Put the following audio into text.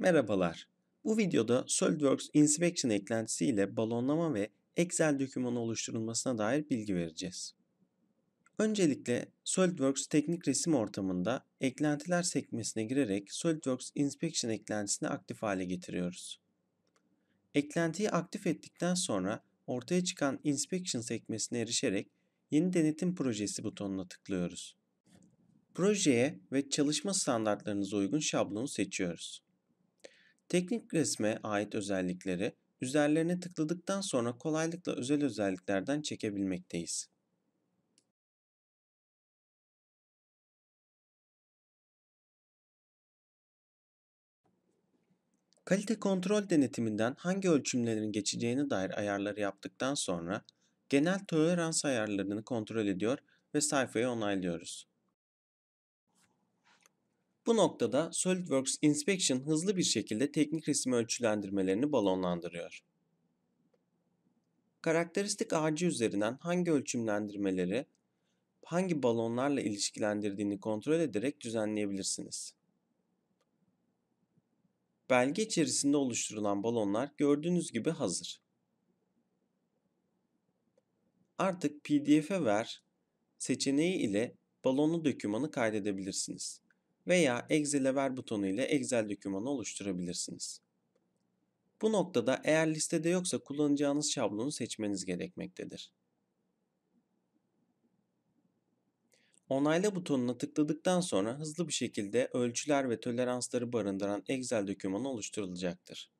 Merhabalar. Bu videoda SOLIDWORKS Inspection eklentisi ile balonlama ve Excel dokümanı oluşturulmasına dair bilgi vereceğiz. Öncelikle SOLIDWORKS teknik resim ortamında eklentiler sekmesine girerek SOLIDWORKS Inspection eklentisini aktif hale getiriyoruz. Eklentiyi aktif ettikten sonra ortaya çıkan Inspection sekmesine erişerek Yeni Denetim Projesi butonuna tıklıyoruz. Projeye ve çalışma standartlarınıza uygun şablonu seçiyoruz. Teknik resme ait özellikleri üzerlerine tıkladıktan sonra kolaylıkla özel özelliklerden çekebilmekteyiz. Kalite kontrol denetiminden hangi ölçümlerin geçeceğine dair ayarları yaptıktan sonra genel tolerans ayarlarını kontrol ediyor ve sayfayı onaylıyoruz. Bu noktada SolidWorks Inspection hızlı bir şekilde teknik resim ölçülendirmelerini balonlandırıyor. Karakteristik ağacı üzerinden hangi ölçümlendirmeleri hangi balonlarla ilişkilendirdiğini kontrol ederek düzenleyebilirsiniz. Belge içerisinde oluşturulan balonlar gördüğünüz gibi hazır. Artık PDF'e ver seçeneği ile balonlu dokümanı kaydedebilirsiniz veya Excel'e ver butonu ile Excel dokümanı oluşturabilirsiniz. Bu noktada eğer listede yoksa kullanacağınız şablonu seçmeniz gerekmektedir. Onayla butonuna tıkladıktan sonra hızlı bir şekilde ölçüler ve toleransları barındıran Excel dokümanı oluşturulacaktır.